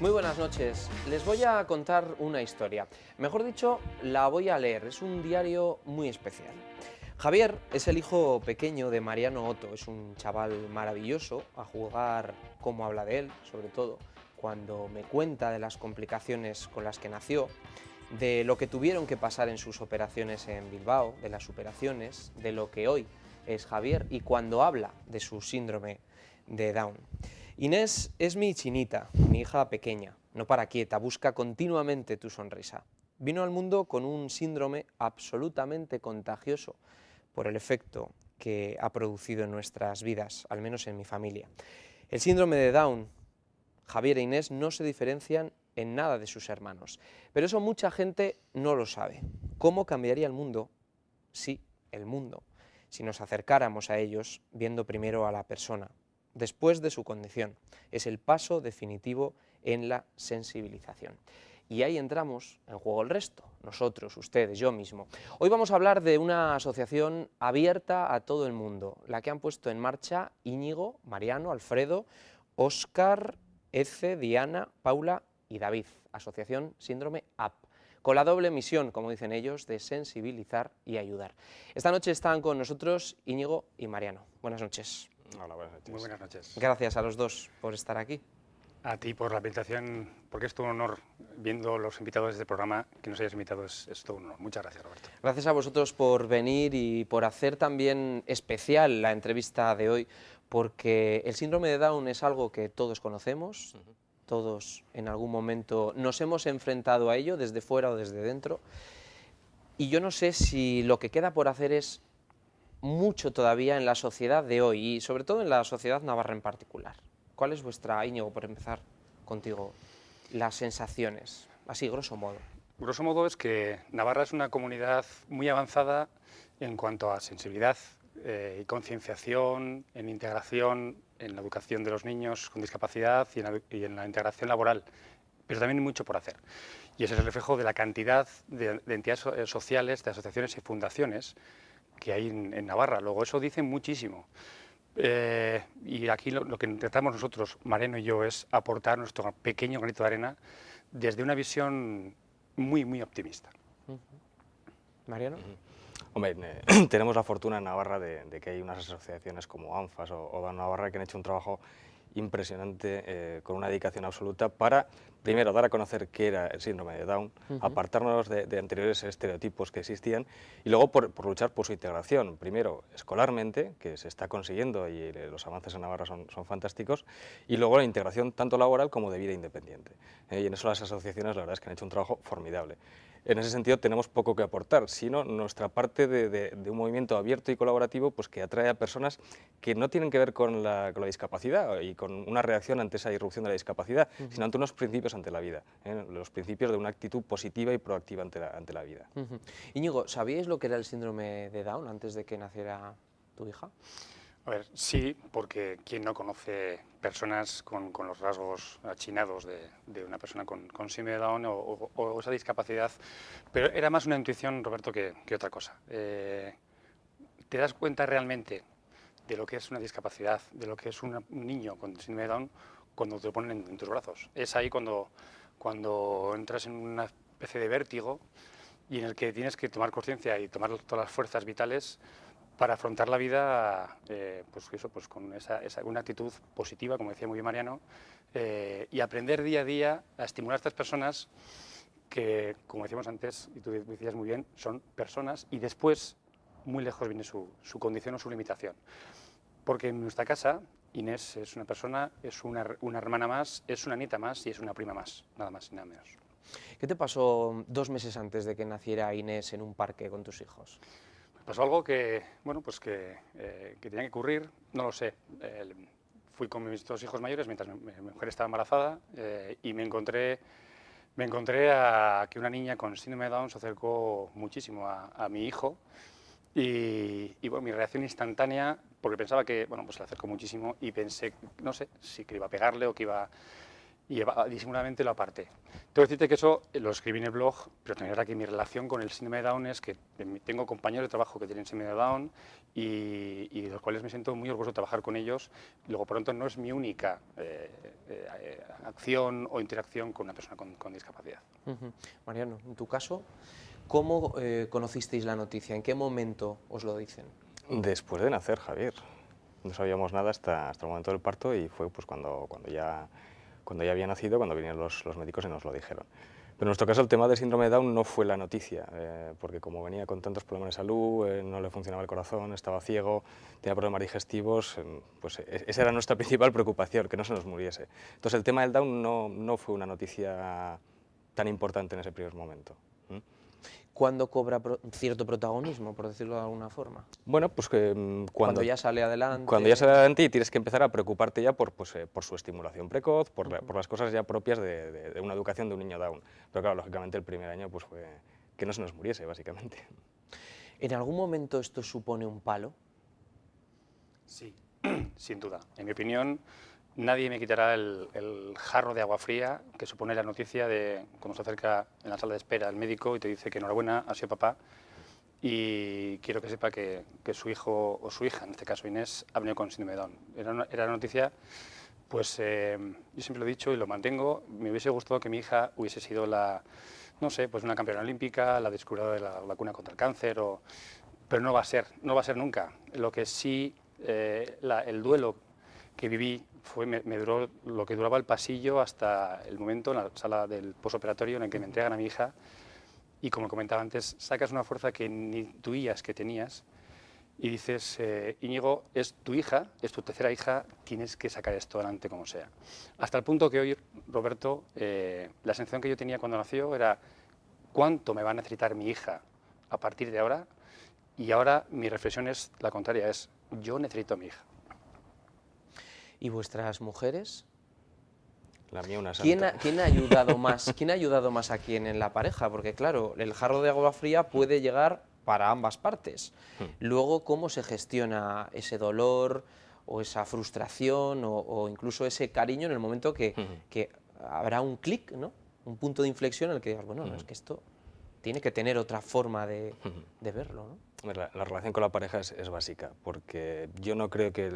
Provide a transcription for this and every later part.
Muy buenas noches. Les voy a contar una historia. Mejor dicho, la voy a leer. Es un diario muy especial. Javier es el hijo pequeño de Mariano Otto. Es un chaval maravilloso, a jugar como habla de él, sobre todo cuando me cuenta de las complicaciones con las que nació, de lo que tuvieron que pasar en sus operaciones en Bilbao, de las operaciones, de lo que hoy es Javier y cuando habla de su síndrome de Down. Inés es mi chinita, mi hija pequeña, no para quieta, busca continuamente tu sonrisa. Vino al mundo con un síndrome absolutamente contagioso por el efecto que ha producido en nuestras vidas, al menos en mi familia. El síndrome de Down, Javier e Inés no se diferencian en nada de sus hermanos, pero eso mucha gente no lo sabe. ¿Cómo cambiaría el mundo? Sí, el mundo, si nos acercáramos a ellos viendo primero a la persona, después de su condición. Es el paso definitivo en la sensibilización. Y ahí entramos en juego el resto, nosotros, ustedes, yo mismo. Hoy vamos a hablar de una asociación abierta a todo el mundo, la que han puesto en marcha Íñigo, Mariano, Alfredo, Óscar, Eze, Diana, Paula y David, Asociación Síndrome APP con la doble misión, como dicen ellos, de sensibilizar y ayudar. Esta noche están con nosotros Íñigo y Mariano. Buenas noches. Hola, buenas noches. Muy buenas noches. Gracias a los dos por estar aquí. A ti por la invitación, porque es todo un honor, viendo los invitados de este programa, que nos hayas invitado, es, todo un honor. Muchas gracias, Roberto. Gracias a vosotros por venir y por hacer también especial la entrevista de hoy, porque el síndrome de Down es algo que todos conocemos, todos en algún momento nos hemos enfrentado a ello, desde fuera o desde dentro, y yo no sé si lo que queda por hacer es mucho todavía en la sociedad de hoy y sobre todo en la sociedad navarra en particular. ¿Cuál es vuestra, Íñigo, por empezar contigo, las sensaciones, así grosso modo? Grosso modo es que Navarra es una comunidad muy avanzada en cuanto a sensibilidad eh, y concienciación, en integración, en la educación de los niños con discapacidad y en la, integración laboral pero también mucho por hacer. Y ese es el reflejo de la cantidad de entidades eh, sociales, de asociaciones y fundaciones que hay en, Navarra. Luego, eso dice muchísimo. Eh, y aquí lo, que intentamos nosotros, Mariano y yo, es aportar nuestro pequeño granito de arena desde una visión muy, muy optimista. Mariano. Hombre, eh, tenemos la fortuna en Navarra de, que hay unas asociaciones como ANFAS o, o Navarra que han hecho un trabajo impresionante eh, con una dedicación absoluta para primero, dar a conocer qué era el síndrome de Down, apartarnos de, anteriores estereotipos que existían y luego por, luchar por su integración, primero escolarmente, que se está consiguiendo y los avances en Navarra son, fantásticos, y luego la integración tanto laboral como de vida independiente. ¿eh? y en eso las asociaciones la verdad es que han hecho un trabajo formidable en ese sentido tenemos poco que aportar, sino nuestra parte de, un movimiento abierto y colaborativo pues, que atrae a personas que no tienen que ver con la, discapacidad y con una reacción ante esa irrupción de la discapacidad, sino ante unos principios ante la vida, ¿eh? los principios de una actitud positiva y proactiva ante la, ante la vida. Íñigo, ¿sabíais lo que era el síndrome de Down antes de que naciera tu hija? A ver, sí, porque quien no conoce personas con, con los rasgos achinados de, de una persona con, síndrome de Down o, esa discapacidad, pero era más una intuición, Roberto, que, que otra cosa. Eh, te das cuenta realmente de lo que es una discapacidad, de lo que es un niño con síndrome de Down cuando te ponen en, tus brazos. Es ahí cuando, cuando entras en una especie de vértigo y en el que tienes que tomar conciencia y tomar todas las fuerzas vitales para afrontar la vida eh, pues eso, pues con esa, una actitud positiva, como decía muy bien Mariano, eh, y aprender día a día a estimular a estas personas que, como decíamos antes, y tú decías muy bien, son personas y después muy lejos viene su, su condición o su limitación. Porque en nuestra casa Inés es una persona, es una, hermana más, es una nieta más y es una prima más, nada más y nada menos. ¿Qué te pasó dos meses antes de que naciera Inés en un parque con tus hijos? Me pasó algo que, bueno, pues que, eh, que tenía que ocurrir, no lo sé. fui con mis dos hijos mayores mientras mi, mujer estaba embarazada eh, y me encontré, me encontré a que una niña con síndrome de Down se acercó muchísimo a, mi hijo y, y bueno, mi reacción instantánea porque pensaba que, bueno, pues le acercó muchísimo y pensé, no sé, si que iba a pegarle o que iba... y disimuladamente lo aparté. Tengo que decirte que eso eh, lo escribí en el blog, pero también era que mi relación con el síndrome de Down es que eh, tengo compañeros de trabajo que tienen síndrome de Down y, de los cuales me siento muy orgulloso de trabajar con ellos. Luego, por lo tanto, no es mi única eh, acción o interacción con una persona con, discapacidad. Mariano, en tu caso, ¿cómo conocisteis la noticia? ¿En qué momento os lo dicen? Después de nacer, Javier. No sabíamos nada hasta, hasta el momento del parto y fue pues, cuando, cuando, ya, cuando ya había nacido, cuando vinieron los, médicos y nos lo dijeron. Pero en nuestro caso el tema del síndrome de Down no fue la noticia, eh, porque como venía con tantos problemas de salud, eh, no le funcionaba el corazón, estaba ciego, tenía problemas digestivos, eh, pues e, esa era nuestra principal preocupación, que no se nos muriese. Entonces el tema del Down no, fue una noticia tan importante en ese primer momento. ¿cuándo cobra cierto protagonismo, por decirlo de alguna forma? Bueno, pues que... Mm, cuando, ya sale adelante... Cuando ya sale adelante y tienes que empezar a preocuparte ya por, pues, eh, por su estimulación precoz, por, las cosas ya propias de, una educación de un niño down. Pero claro, lógicamente el primer año pues fue que no se nos muriese, básicamente. ¿En algún momento esto supone un palo? Sí, sin duda. En mi opinión, Nadie me quitará el, jarro de agua fría que supone la noticia de cuando se acerca en la sala de espera el médico y te dice que enhorabuena, ha sido papá y quiero que sepa que, su hijo o su hija, en este caso Inés, ha venido con síndrome de Down. Era noticia, pues eh, yo siempre lo he dicho y lo mantengo, me hubiese gustado que mi hija hubiese sido la, no sé, pues una campeona olímpica, la descubridora de la vacuna contra el cáncer, pero no va a ser, no va a ser nunca. Lo que sí, eh, el duelo que viví me, duró lo que duraba el pasillo hasta el momento en la sala del posoperatorio en el que me entregan a mi hija y como comentaba antes, sacas una fuerza que ni tuías que tenías y dices, eh, Íñigo, es tu hija, es tu tercera hija, tienes que sacar esto adelante como sea. Hasta el punto que hoy, Roberto, eh, la sensación que yo tenía cuando nació era cuánto me va a necesitar mi hija a partir de ahora y ahora mi reflexión es la contraria, es yo necesito a mi hija. ¿Y vuestras mujeres? La mía una ¿Quién, ha, ayudado más, ¿Quién ha ayudado más a quién en la pareja? Porque claro, el jarro de agua fría puede llegar para ambas partes. Hmm. Luego, ¿cómo se gestiona ese dolor o esa frustración o, incluso ese cariño en el momento hmm. que, habrá un clic, ¿no? un punto de inflexión en el que digas, bueno, no, es hmm. que esto tiene que tener otra forma de, verlo. La, relación con la pareja es, es, básica, porque yo no creo que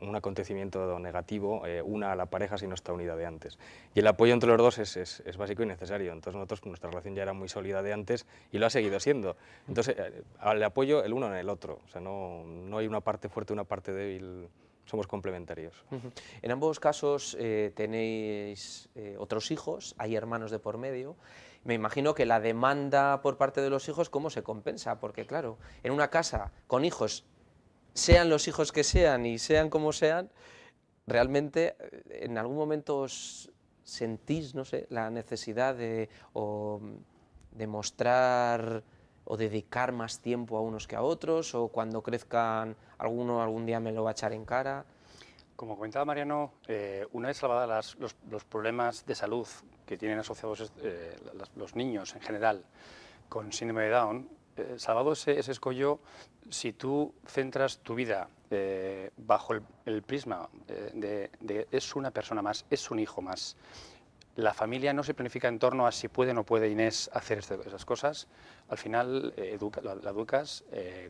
un acontecimiento negativo eh, una a la pareja si no está unida de antes. Y el apoyo entre los dos es, básico y necesario. Entonces nosotros, nuestra relación ya era muy sólida de antes y lo ha seguido siendo. Entonces el eh, apoyo el uno en el otro. O sea, no, no hay una parte fuerte, una parte débil somos complementarios. En ambos casos eh, tenéis otros hijos, hay hermanos de por medio. Me imagino que la demanda por parte de los hijos, ¿cómo se compensa? Porque claro, en una casa con hijos sean los hijos que sean y sean como sean, realmente eh, en algún momento os sentís, no sé, la necesidad de, o, mostrar o dedicar más tiempo a unos que a otros, o cuando crezcan alguno algún día me lo va a echar en cara. Como comentaba Mariano, eh, una vez salvadas los, problemas de salud que tienen asociados eh, los niños en general con síndrome de Down, eh, salvado ese, escollo, si tú centras tu vida eh, bajo el, prisma eh, de, de, es una persona más, es un hijo más, la familia no se planifica en torno a si puede o no puede Inés hacer este, esas cosas, al final la, educas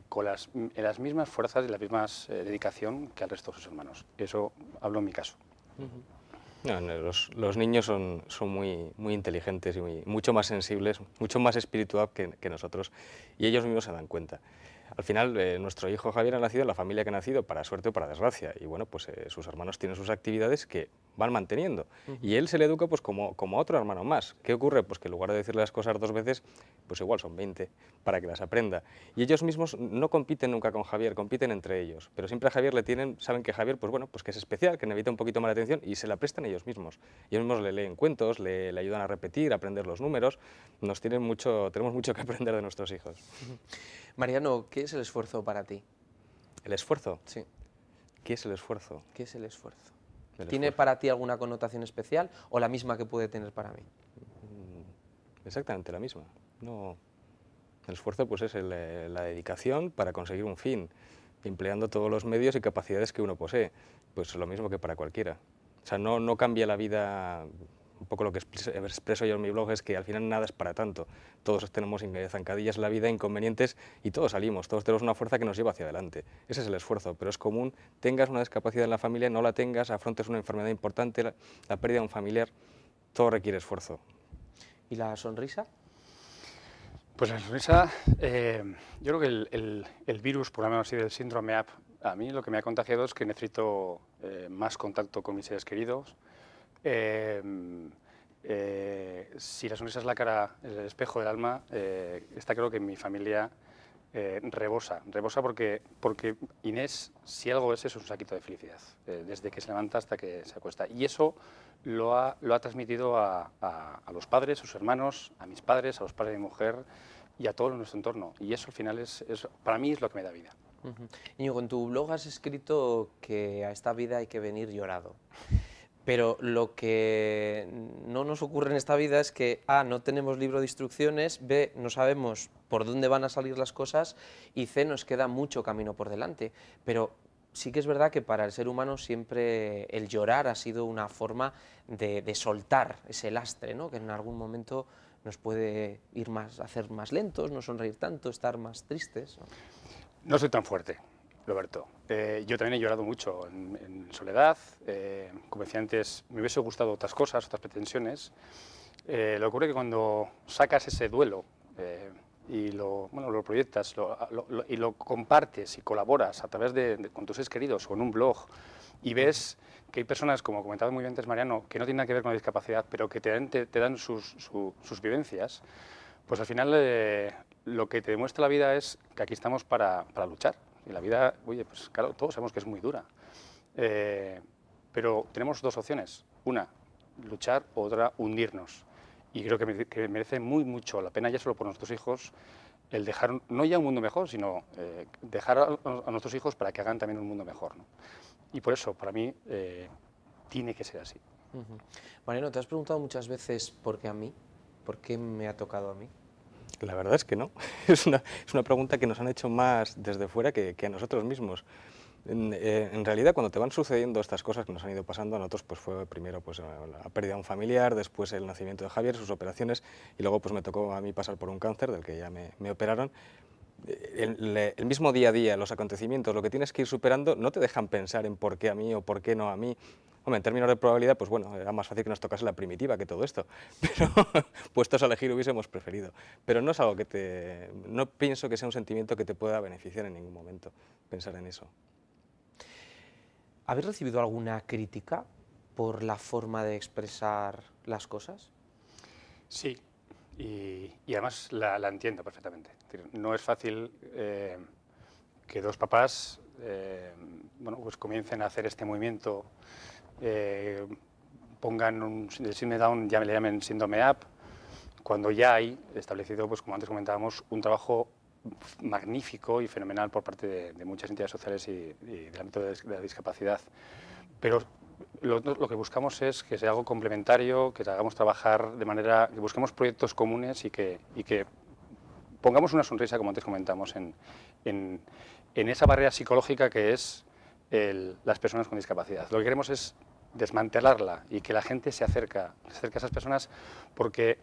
con las, mismas fuerzas y la misma dedicación que al resto de sus hermanos. Eso hablo en mi caso los, niños son, muy, inteligentes y mucho más sensibles, mucho más espiritual que nosotros, y ellos mismos se dan cuenta. Al final, eh, nuestro hijo Javier ha nacido en la familia que ha nacido, para suerte o para desgracia. Y bueno, pues eh, sus hermanos tienen sus actividades que van manteniendo. Y él se le educa pues como, como otro hermano más. ¿Qué ocurre? Pues que en lugar de decirle las cosas dos veces, pues igual son 20 para que las aprenda. Y ellos mismos no compiten nunca con Javier, compiten entre ellos. Pero siempre a Javier le tienen, saben que Javier, pues bueno, pues que es especial, que necesita un poquito más de atención y se la prestan ellos mismos. Ellos mismos le leen cuentos, le, ayudan a repetir, a aprender los números. Nos tienen mucho, tenemos mucho que aprender de nuestros hijos. Mariano, ¿qué es el esfuerzo para ti? ¿El esfuerzo? Sí. ¿Qué es el esfuerzo? ¿Qué es el esfuerzo? ¿Tiene para ti alguna connotación especial o la misma que puede tener para mí? Mm, exactamente la misma. No, el esfuerzo pues, es eh, la dedicación para conseguir un fin, empleando todos los medios y capacidades que uno posee. Pues lo mismo que para cualquiera. O sea, no, no cambia la vida un poco lo que expreso yo en mi blog es que al final nada es para tanto. Todos tenemos zancadillas en la vida, inconvenientes y todos salimos, todos tenemos una fuerza que nos lleva hacia adelante. Ese es el esfuerzo, pero es común, tengas una discapacidad en la familia, no la tengas, afrontes una enfermedad importante, la, pérdida de un familiar, todo requiere esfuerzo. ¿Y la sonrisa? Pues la sonrisa, eh, yo creo que el, virus, por lo menos así, del síndrome AP, a mí lo que me ha contagiado es que necesito eh, más contacto con mis seres queridos, Em, eh, si la sonrisa es la cara, el espejo del alma, eh, está creo que en mi familia eh, rebosa. Rebosa porque, porque Inés, si algo es, es un saquito de felicidad, eh, desde que se levanta hasta que se acuesta. Y eso lo ha, lo ha transmitido a, los padres, a sus hermanos, a mis padres, a los padres de mi mujer y a todo nuestro entorno. Y eso al final es, para mí es lo que me da vida. Uh en tu blog has escrito que a esta vida hay que venir llorado. Pero lo que no nos ocurre en esta vida es que A, no tenemos libro de instrucciones, B, no sabemos por dónde van a salir las cosas y C, nos queda mucho camino por delante. Pero sí que es verdad que para el ser humano siempre el llorar ha sido una forma de, soltar ese lastre, que en algún momento nos puede ir hacer más lentos, no sonreír tanto, estar más tristes. No, no soy tan fuerte. Roberto, eh, yo también he llorado mucho en, soledad. Eh, como decía antes, me hubiese gustado otras cosas, otras pretensiones. Eh, lo que ocurre que cuando sacas ese duelo eh, y lo, bueno, lo proyectas lo, y lo compartes y colaboras a través de, con tus seres queridos o en un blog y ves que hay personas, como comentaba muy bien antes Mariano, que no tienen nada que ver con la discapacidad, pero que te dan, sus, vivencias, pues al final lo que te demuestra la vida es que aquí estamos para luchar, la vida, oye, pues claro, todos sabemos que es muy dura. Eh, pero tenemos dos opciones. Una, luchar, otra, hundirnos. Y creo que, merece muy mucho la pena, ya solo por nuestros hijos, el dejar, no ya un mundo mejor, sino eh, dejar a, nuestros hijos para que hagan también un mundo mejor. ¿no? Y por eso, para mí, eh, tiene que ser así. Mariano, te has preguntado muchas veces por qué a mí, por qué me ha tocado a mí. La verdad es que no. Es una, es una pregunta que nos han hecho más desde fuera que, a nosotros mismos. Eh, en, realidad, cuando te van sucediendo estas cosas que nos han ido pasando, a nosotros pues fue primero pues, la pérdida de un familiar, después el nacimiento de Javier, sus operaciones, y luego pues me tocó a mí pasar por un cáncer del que ya me operaron el, mismo día a día, los acontecimientos, lo que tienes que ir superando, no te dejan pensar en por qué a mí o por qué no a mí. Hombre, en términos de probabilidad, pues bueno, era más fácil que nos tocase la primitiva que todo esto, pero puestos a elegir hubiésemos preferido. Pero no es algo que te... no pienso que sea un sentimiento que te pueda beneficiar en ningún momento, pensar en eso. ¿Habéis recibido alguna crítica por la forma de expresar las cosas? Sí, y, además la, entiendo perfectamente. no es fácil eh, que dos papás eh, bueno, pues comiencen a hacer este movimiento, eh, pongan un, el síndrome Down, ya me le llamen síndrome Up, cuando ya hay establecido, pues como antes comentábamos, un trabajo magnífico y fenomenal por parte de, muchas entidades sociales y, del ámbito de, la discapacidad. Pero lo, que buscamos es que sea algo complementario, que hagamos trabajar de manera, que busquemos proyectos comunes y que, y que pongamos una sonrisa, como antes comentamos, en, esa barrera psicológica que es las personas con discapacidad. Lo que queremos es desmantelarla y que la gente se acerca, se acerque a esas personas porque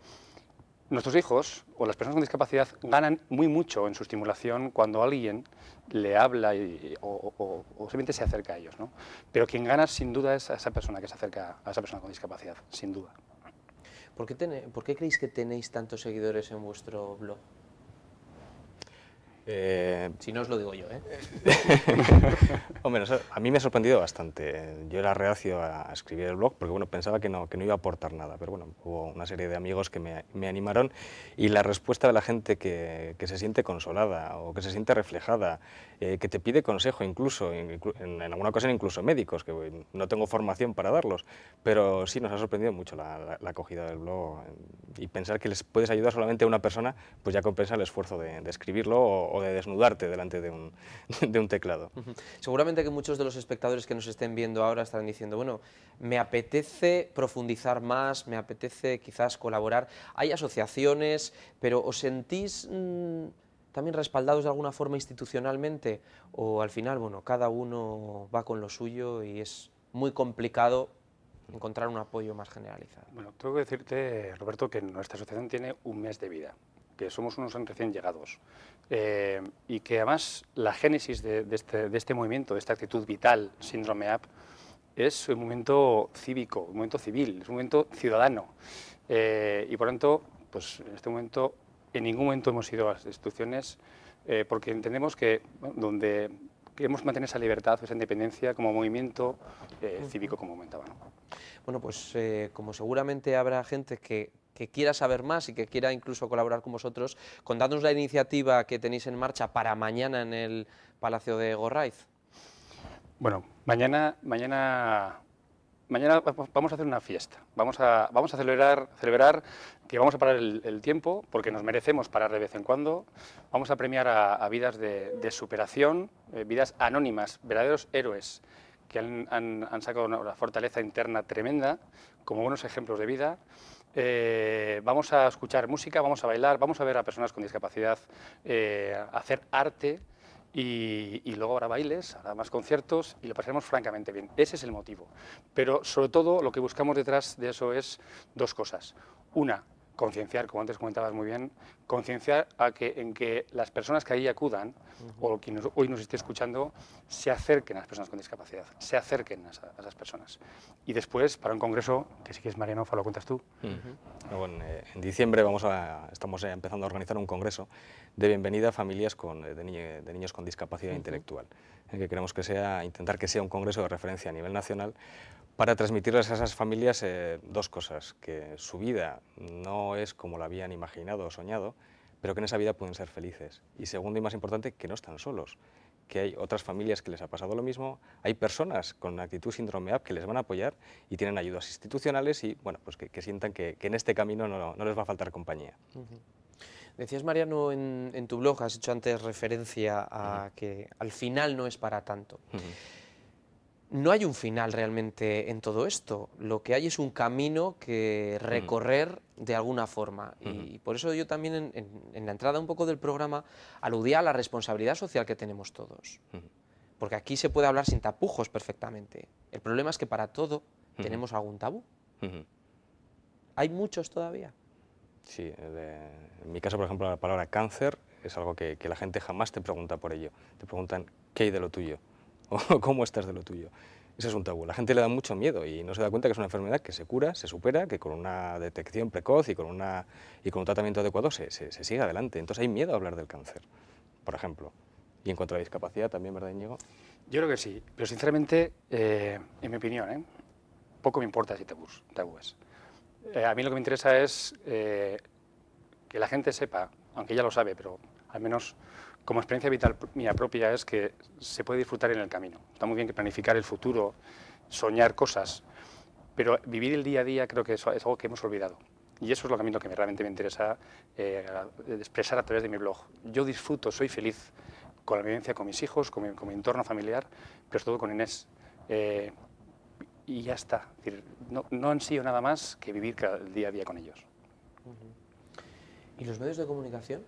Nuestros hijos o las personas con discapacidad ganan muy mucho en su estimulación cuando alguien le habla o, simplemente se acerca a ellos. ¿no? Pero quien gana sin duda es a esa persona que se acerca a esa persona con discapacidad, sin duda. ¿Por qué, ¿por qué creéis que tenéis tantos seguidores en vuestro blog? Eh, si no os lo digo yo, ¿eh? Hombre, a mí me ha sorprendido bastante. Yo era reacio a escribir el blog porque bueno, pensaba que no, que no iba a aportar nada, pero bueno, hubo una serie de amigos que me, animaron y la respuesta de la gente que, se siente consolada o que se siente reflejada, eh, que te pide consejo incluso, en, alguna ocasión incluso médicos, que no tengo formación para darlos, pero sí nos ha sorprendido mucho la, acogida del blog y pensar que les puedes ayudar solamente a una persona, pues ya compensa el esfuerzo de, de escribirlo o o de desnudarte delante de un, teclado. Seguramente que muchos de los espectadores que nos estén viendo ahora estarán diciendo, bueno, me apetece profundizar más, me apetece quizás colaborar. Hay asociaciones, pero ¿os sentís... Mm, también respaldados de alguna forma institucionalmente o al final, bueno, cada uno va con lo suyo y es muy complicado encontrar un apoyo más generalizado. Bueno, tengo que decirte, Roberto, que nuestra asociación tiene un mes de vida, que somos unos recién llegados. Eh, y que además la génesis de, este, de, este, movimiento, de esta actitud vital, síndrome app, es un momento cívico, un momento civil, es un momento ciudadano. Eh, y por tanto, pues en este momento, en ningún momento hemos ido a las instituciones eh, porque entendemos que donde queremos mantener esa libertad, esa independencia como movimiento cívico, como comentaba. Bueno, pues como seguramente habrá gente que que quiera saber más y que quiera incluso colaborar con vosotros, contadnos la iniciativa que tenéis en marcha para mañana en el Palacio de Gorraiz. Bueno, mañana, mañana, mañana vamos a hacer una fiesta. Vamos a, vamos a celebrar, celebrar que vamos a parar el, tiempo, porque nos merecemos parar de vez en cuando. Vamos a premiar a, vidas de, superación, eh, vidas anónimas, verdaderos héroes que han, sacado la una fortaleza interna tremenda, como buenos ejemplos de vida. Eh, vamos a escuchar música, vamos a bailar, vamos a ver a personas con discapacidad eh, hacer arte y, y, luego habrá bailes, habrá más conciertos y lo pasaremos francamente bien. Ese es el motivo. Pero sobre todo lo que buscamos detrás de eso es dos cosas. Una, concienciar, como antes comentabas muy bien, concienciar a que, en que las personas que allí acudan o quienes hoy nos esté escuchando se acerquen a las personas con discapacidad, se acerquen a, esas personas. Y después, para un congreso, que si quieres, Mariano, lo cuentas tú. Eh, en diciembre vamos a, estamos empezando a organizar un congreso de bienvenida a familias con, eh, de, niños con discapacidad intelectual, en que queremos que sea, intentar que sea un congreso de referencia a nivel nacional para transmitirles a esas familias eh, dos cosas, que su vida no es como la habían imaginado o soñado, pero que en esa vida pueden ser felices. Y segundo y más importante, que no están solos, que hay otras familias que les ha pasado lo mismo, hay personas con actitud síndrome app que les van a apoyar y tienen ayudas institucionales y bueno, pues que, sientan que, en este camino no, les va a faltar compañía. Decías, Mariano, en, en, tu blog, has hecho antes referencia a que al final no es para tanto no hay un final realmente en todo esto. Lo que hay es un camino que mm. recorrer de alguna forma. Y por eso yo también en, la entrada un poco del programa aludía a la responsabilidad social que tenemos todos. Porque aquí se puede hablar sin tapujos perfectamente. El problema es que para todo tenemos algún tabú. Hay muchos todavía. Sí, en mi caso, por ejemplo, la palabra cáncer es algo que la gente jamás te pregunta por ello. Te preguntan, ¿qué hay de lo tuyo? cómo estás de lo tuyo. Ese es un tabú. La gente le da mucho miedo y no se da cuenta que es una enfermedad que se cura, se supera, que con una detección precoz y con, una, y con un tratamiento adecuado se, se, sigue adelante. Entonces hay miedo a hablar del cáncer, por ejemplo. Y en cuanto a la discapacidad también, ¿verdad, Íñigo? Yo creo que sí, pero sinceramente, eh, en mi opinión, ¿eh? poco me importa si tabú tabúes. Eh, a mí lo que me interesa es que la gente sepa, aunque ya lo sabe, pero al menos como experiencia vital mía propia es que se puede disfrutar en el camino. Está muy bien que planificar el futuro, soñar cosas, pero vivir el día a día creo que es algo que hemos olvidado. Y eso es lo que a mí lo que realmente me interesa eh, expresar a través de mi blog. Yo disfruto, soy feliz con la vivencia con mis hijos, con mi, entorno familiar, pero sobre todo con Inés. Eh, y ya está. decir, no, no han nada más que vivir el día a día con ellos. ¿Y los medios de comunicación?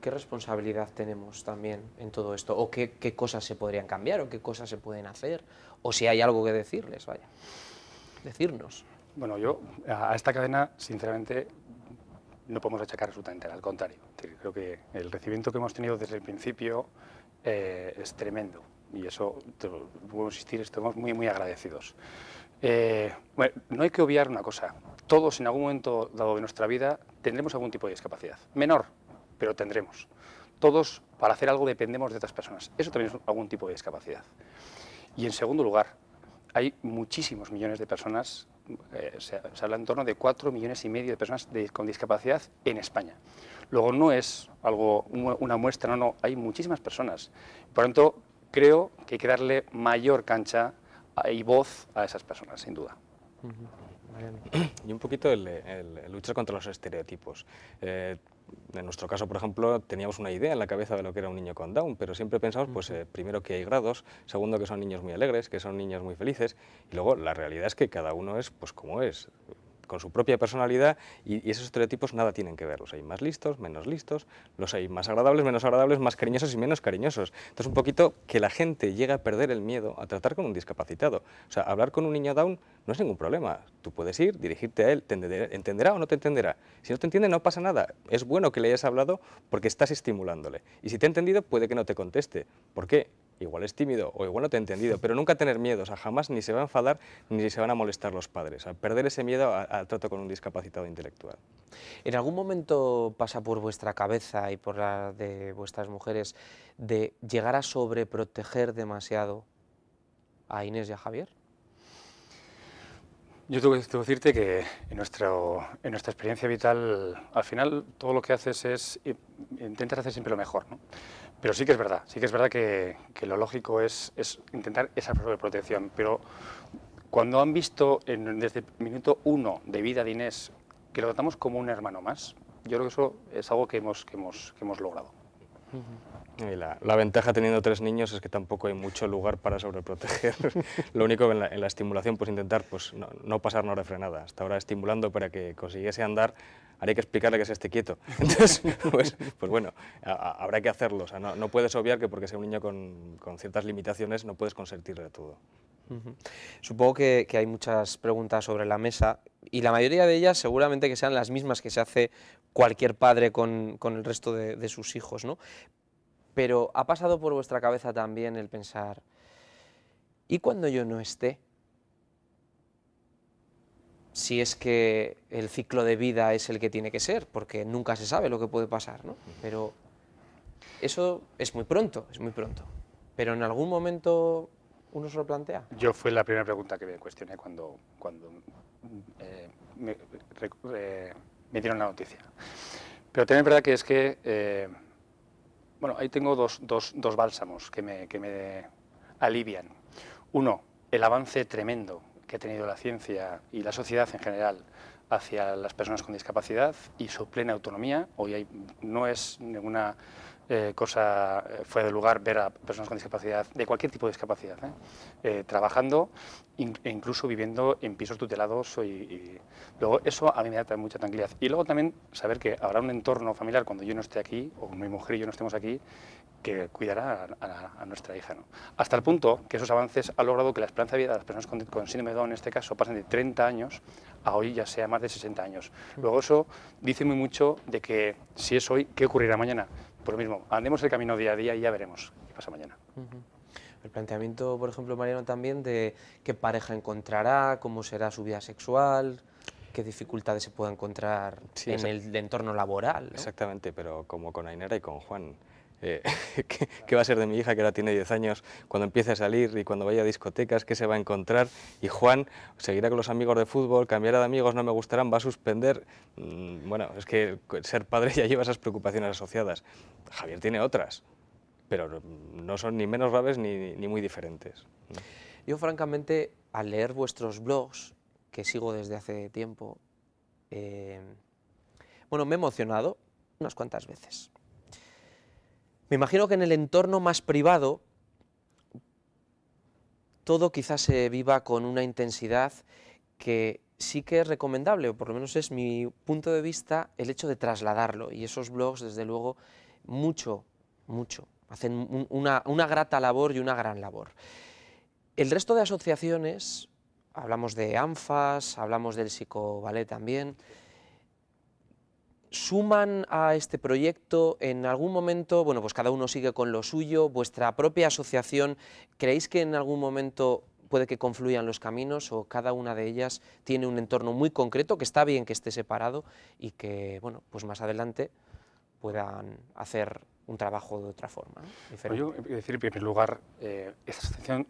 ¿Qué responsabilidad tenemos también en todo esto? ¿O qué, cosas se podrían cambiar? ¿O qué cosas se pueden hacer? ¿O si hay algo que decirles? Vaya, decirnos. Bueno, yo a esta cadena, sinceramente, no podemos achacar absolutamente nada, al contrario. Creo que el recibimiento que hemos tenido desde el principio eh, es tremendo y eso, puedo insistir, estamos muy, muy agradecidos. Eh, bueno, no hay que obviar una cosa, todos en algún momento dado de nuestra vida tendremos algún tipo de discapacidad, menor pero tendremos. Todos, para hacer algo, dependemos de otras personas. Eso también es algún tipo de discapacidad. Y en segundo lugar, hay muchísimos millones de personas, eh, se, habla en torno de cuatro millones y medio de personas con discapacidad en España. Luego no es algo una muestra, no, no, hay muchísimas personas. Por lo tanto, creo que hay que darle mayor cancha y voz a esas personas, sin duda. Y un poquito el, luchar contra los estereotipos. Eh, en nuestro caso, por ejemplo, teníamos una idea en la cabeza de lo que era un niño con Down, pero siempre pensamos, pues, eh, primero que hay grados, segundo que son niños muy alegres, que son niños muy felices, y luego la realidad es que cada uno es, pues, como es con su propia personalidad y, esos estereotipos nada tienen que ver. Los hay más listos, menos listos, los hay más agradables, menos agradables, más cariñosos y menos cariñosos. Entonces un poquito que la gente llega a perder el miedo a tratar con un discapacitado. O sea, hablar con un niño down no es ningún problema. Tú puedes ir, dirigirte a él, entenderá o no te entenderá. Si no te entiende no pasa nada. Es bueno que le hayas hablado porque estás estimulándole. Y si te ha entendido puede que no te conteste. ¿Por qué? igual es tímido o igual no te ha entendido, pero nunca tener miedo, o jamás ni se va a enfadar ni se van a molestar los padres, a perder ese miedo al trato con un discapacitado intelectual. ¿En algún momento pasa por vuestra cabeza y por la de vuestras mujeres de llegar a sobreproteger demasiado a Inés y a Javier? Yo tengo que decirte que en, en nuestra experiencia vital, al final, todo lo que haces es, eh, intentas hacer siempre lo mejor, ¿no? Pero sí que es verdad, sí que es verdad que, lo lógico es, intentar esa protección, pero cuando han visto en, desde el minuto uno de vida de Inés que lo tratamos como un hermano más, yo creo que eso es algo que hemos, que hemos logrado la, ventaja teniendo tres niños es que tampoco hay mucho lugar para sobreproteger. Lo único en la, estimulación, pues intentar pues, no, no pasar una frenada. Hasta ahora estimulando para que consiguiese andar, haría que explicarle que se esté quieto. Entonces, pues, pues bueno, habrá que hacerlo. no, puedes obviar que porque sea un niño con, con ciertas limitaciones no puedes consentirle todo. Supongo que, hay muchas preguntas sobre la mesa y la mayoría de ellas seguramente que sean las mismas que se hace cualquier padre con, el resto de, de, sus hijos, ¿no? Pero ha pasado por vuestra cabeza también el pensar, ¿y cuando yo no esté? Si es que el ciclo de vida es el que tiene que ser, porque nunca se sabe lo que puede pasar, ¿no? Pero eso es muy pronto, es muy pronto. Pero en algún momento uno se lo plantea. Yo fue la primera pregunta que me cuestioné cuando, cuando eh, eh, me, dieron la noticia. Pero también es verdad que es que, eh, bueno, ahí tengo dos, bálsamos que me, que me alivian. Uno, el avance tremendo que ha tenido la ciencia y la sociedad en general hacia las personas con discapacidad y su plena autonomía. Hoy no es ninguna eh, cosa eh, fuera de lugar ver a personas con discapacidad, de cualquier tipo de discapacidad, ¿eh? trabajando e incluso viviendo en pisos tutelados. Y, luego eso a mí me da mucha tranquilidad. Y luego también saber que habrá un entorno familiar cuando yo no esté aquí, o mi mujer y yo no estemos aquí, que cuidará a, nuestra hija. Hasta el punto que esos avances han logrado que la esperanza de vida de las personas con, con síndrome de Down, en este caso, pasen de 30 años a hoy ya sea más de 60 años. Luego eso dice muy mucho de que si es hoy, ¿qué ocurrirá mañana? Por lo mismo, andemos el camino día a día y ya veremos qué pasa mañana. El planteamiento, por ejemplo, Mariano, también de qué pareja encontrará, cómo será su vida sexual, qué dificultades se pueda encontrar en el entorno laboral. Exactamente, pero como con Ainera y con Juan, eh, ¿qué, va a ser de mi hija que ahora tiene 10 años cuando empiece a salir y cuando vaya a discotecas? ¿Qué se va a encontrar? Y Juan seguirá con los amigos de fútbol, cambiará de amigos, no me gustarán, va a suspender. Mm, bueno, es que ser padre ya lleva esas preocupaciones asociadas. Javier tiene otras, pero no son ni menos graves ni, ni muy diferentes. Yo, francamente, al leer vuestros blogs, que sigo desde hace tiempo, eh, bueno, me he emocionado unas cuantas veces. Me imagino que en el entorno más privado todo quizás se viva con una intensidad que sí que es recomendable, o por lo menos es mi punto de vista, el hecho de trasladarlo. Y esos blogs, desde luego, mucho, mucho, hacen una, una grata labor y una gran labor. El resto de asociaciones, hablamos de ANFAS, hablamos del psicoballet también, ¿Suman a este proyecto en algún momento, bueno, pues cada uno sigue con lo suyo, vuestra propia asociación, ¿creéis que en algún momento puede que confluyan los caminos o cada una de ellas tiene un entorno muy concreto, que está bien que esté separado y que, bueno, pues más adelante puedan hacer un trabajo de otra forma. Pues yo quiero decir, en primer lugar, eh, esta asociación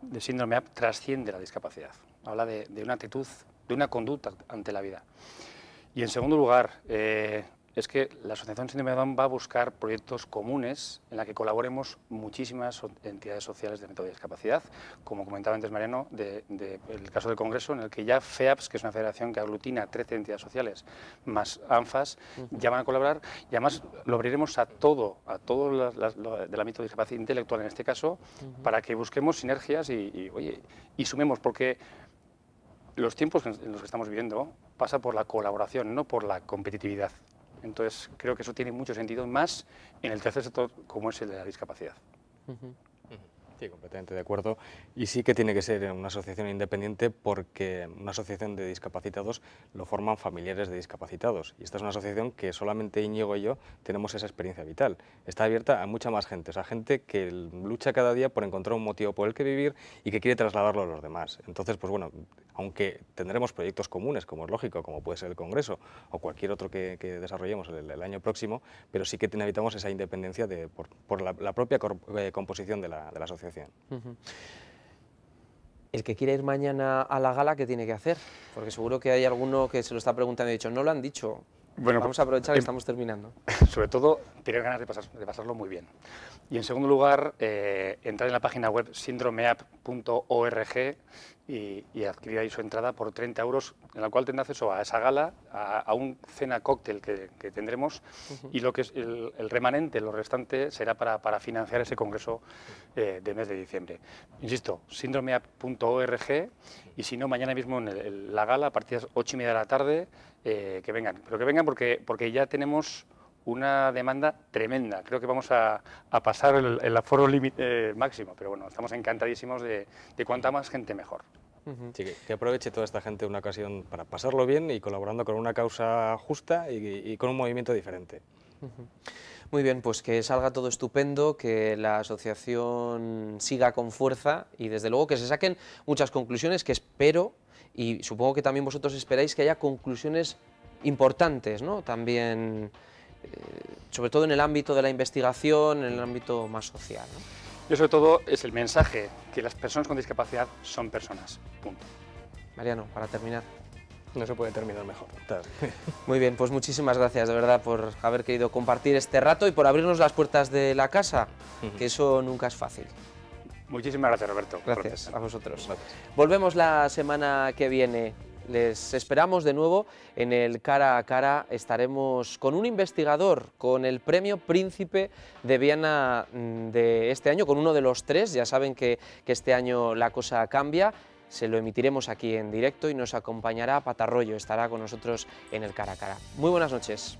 de síndrome trasciende la discapacidad. Habla de, una actitud, de una conducta ante la vida. Y en segundo lugar, eh, es que la Asociación Síndrome de va a buscar proyectos comunes en la que colaboremos muchísimas entidades sociales de ámbito de discapacidad, como comentaba antes Mariano, del de, caso del Congreso, en el que ya FEAPS, que es una federación que aglutina 13 entidades sociales, más ANFAS, ya van a colaborar, y además lo abriremos a todo, a todo del ámbito de discapacidad intelectual en este caso, para que busquemos sinergias y, y, oye, y sumemos, porque los tiempos en los que estamos viviendo pasa por la colaboración, no por la competitividad. Entonces, creo que eso tiene mucho sentido, más en el tercer sector como es el de la discapacidad. Sí, completamente de acuerdo. Y sí que tiene que ser una asociación independiente porque una asociación de discapacitados lo forman familiares de discapacitados. Y esta es una asociación que solamente Íñigo y yo tenemos esa experiencia vital. Está abierta a mucha más gente, o gente que lucha cada día por encontrar un motivo por el que vivir y que quiere trasladarlo a los demás. Entonces, pues bueno, aunque tendremos proyectos comunes, como es lógico, como puede ser el Congreso o cualquier otro que, desarrollemos el, año próximo, pero sí que necesitamos esa independencia por, la, propia eh, composición de la, asociación. El que quiera ir mañana a la gala, ¿qué tiene que hacer? Porque seguro que hay alguno que se lo está preguntando y ha dicho, no lo han dicho. Bueno, vamos a aprovechar que em- estamos terminando. Sobre todo, tener ganas de, pasarlo muy bien. Y en segundo lugar, eh, entrar en la página web síndromeap.org y, y su entrada por 30 euros, en la cual tendrá acceso a esa gala, a, un cena cóctel que, tendremos y lo que es el, remanente, lo restante, será para, financiar ese congreso eh, de mes de diciembre. Insisto, síndromea.org y si no, mañana mismo en la gala a partir de las 8 y media de la tarde, eh, que vengan. Pero que vengan porque, porque ya tenemos una demanda tremenda. Creo que vamos a, pasar el, aforo eh, máximo, pero bueno, estamos encantadísimos de, cuanta más gente mejor. que, aproveche toda esta gente una ocasión para pasarlo bien y colaborando con una causa justa y, con un movimiento diferente. Muy bien, pues que salga todo estupendo, que la asociación siga con fuerza y desde luego que se saquen muchas conclusiones que espero y supongo que también vosotros esperáis que haya conclusiones importantes, ¿no? También eh, sobre todo en el ámbito de la investigación, en el ámbito más social. Y sobre todo es el mensaje que las personas con discapacidad son personas, punto. Mariano, para terminar. No se puede terminar mejor. Muy bien, pues muchísimas gracias de verdad por haber querido compartir este rato y por abrirnos las puertas de la casa, que eso nunca es fácil. Muchísimas gracias, Roberto. Gracias a vosotros. Volvemos la semana que viene. Les esperamos de nuevo en el cara a cara. Estaremos con un investigador, con el premio Príncipe de Viana mm, de este año, con uno de los tres. Ya saben que, que este año la cosa cambia. Se lo emitiremos aquí en directo y nos acompañará Patarroyo. Estará con nosotros en el cara a cara. Muy buenas noches.